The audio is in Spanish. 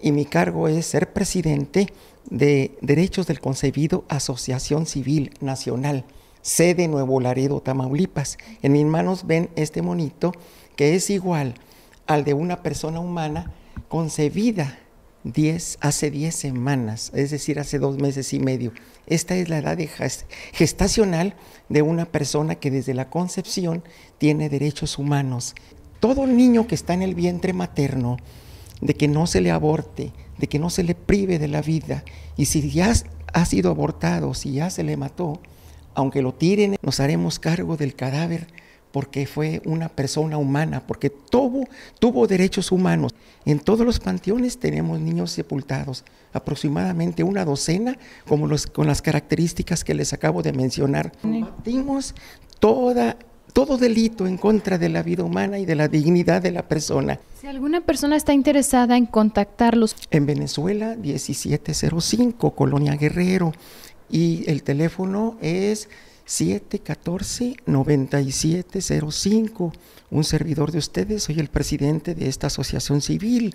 y mi cargo es ser presidente de Derechos del Concebido Asociación Civil Nacional, sede Nuevo Laredo, Tamaulipas. En mis manos ven este monito que es igual al de una persona humana concebida diez, hace 10 semanas, es decir, hace dos meses y medio. Esta es la edad gestacional de una persona que desde la concepción tiene derechos humanos. Todo niño que está en el vientre materno de que no se le aborte, de que no se le prive de la vida. Y si ya ha sido abortado, si ya se le mató, aunque lo tiren, nos haremos cargo del cadáver porque fue una persona humana, porque tuvo, derechos humanos. En todos los panteones tenemos niños sepultados, aproximadamente una docena, como los, con las características que les acabo de mencionar. toda todo delito en contra de la vida humana y de la dignidad de la persona. Si alguna persona está interesada en contactarlos. En Venezuela, 1705, Colonia Guerrero. Y el teléfono es 714-9705. Un servidor de ustedes, soy el presidente de esta asociación civil